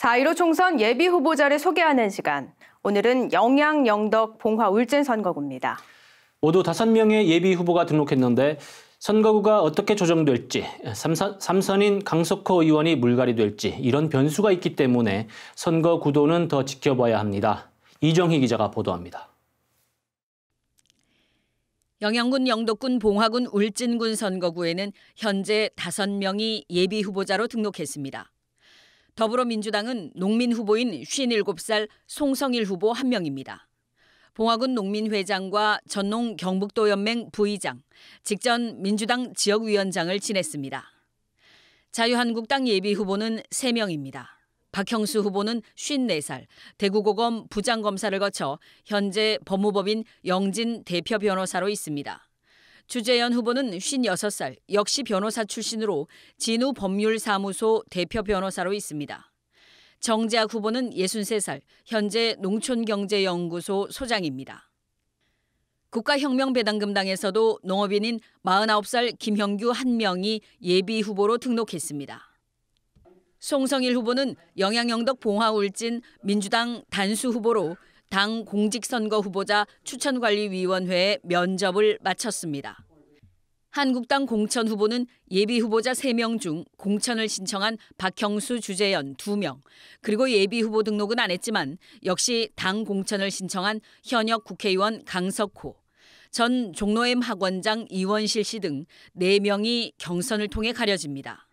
4.15 총선 예비 후보자를 소개하는 시간. 오늘은 영양, 영덕, 봉화, 울진 선거구입니다. 모두 5명의 예비 후보가 등록했는데 선거구가 어떻게 조정될지, 삼선인 강석호 의원이 물갈이 될지 이런 변수가 있기 때문에 선거 구도는 더 지켜봐야 합니다. 이정희 기자가 보도합니다. 영양군 영덕군 봉화군 울진군 선거구에는 현재 5명이 예비 후보자로 등록했습니다. 더불어민주당은 농민 후보인 57살 송성일 후보 1명입니다. 봉화군 농민회장과 전농 경북도연맹 부의장, 직전 민주당 지역위원장을 지냈습니다. 자유한국당 예비후보는 3명입니다. 박형수 후보는 54살, 대구고검 부장검사를 거쳐 현재 법무법인 영진 대표 변호사로 있습니다. 주재현 후보는 56살 역시 변호사 출신으로 진우 법률사무소 대표 변호사로 있습니다. 정재학 후보는 63살 현재 농촌경제연구소 소장입니다. 국가혁명배당금당에서도 농업인인 49살 김형규 한 명이 예비 후보로 등록했습니다. 송성일 후보는 영양영덕 봉화울진 민주당 단수 후보로 당 공직선거 후보자 추천관리위원회의 면접을 마쳤습니다. 한국당 공천 후보는 예비 후보자 3명 중 공천을 신청한 박형수, 주재현 2명, 그리고 예비 후보 등록은 안 했지만 역시 당 공천을 신청한 현역 국회의원 강석호, 전 종로엠 학원장 이원실 씨 등 4명이 경선을 통해 가려집니다.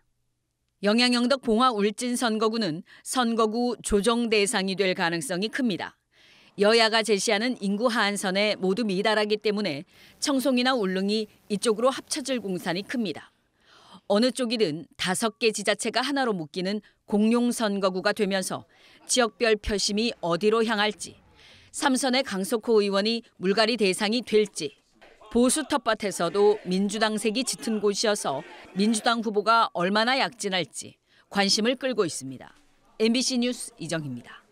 영양영덕 봉화 울진 선거구는 선거구 조정 대상이 될 가능성이 큽니다. 여야가 제시하는 인구 하한선에 모두 미달하기 때문에 청송이나 울릉이 이쪽으로 합쳐질 공산이 큽니다. 어느 쪽이든 다섯 개 지자체가 하나로 묶이는 공용 선거구가 되면서 지역별 표심이 어디로 향할지, 삼선의 강석호 의원이 물갈이 대상이 될지, 보수 텃밭에서도 민주당 색이 짙은 곳이어서 민주당 후보가 얼마나 약진할지 관심을 끌고 있습니다. MBC 뉴스 이정입니다.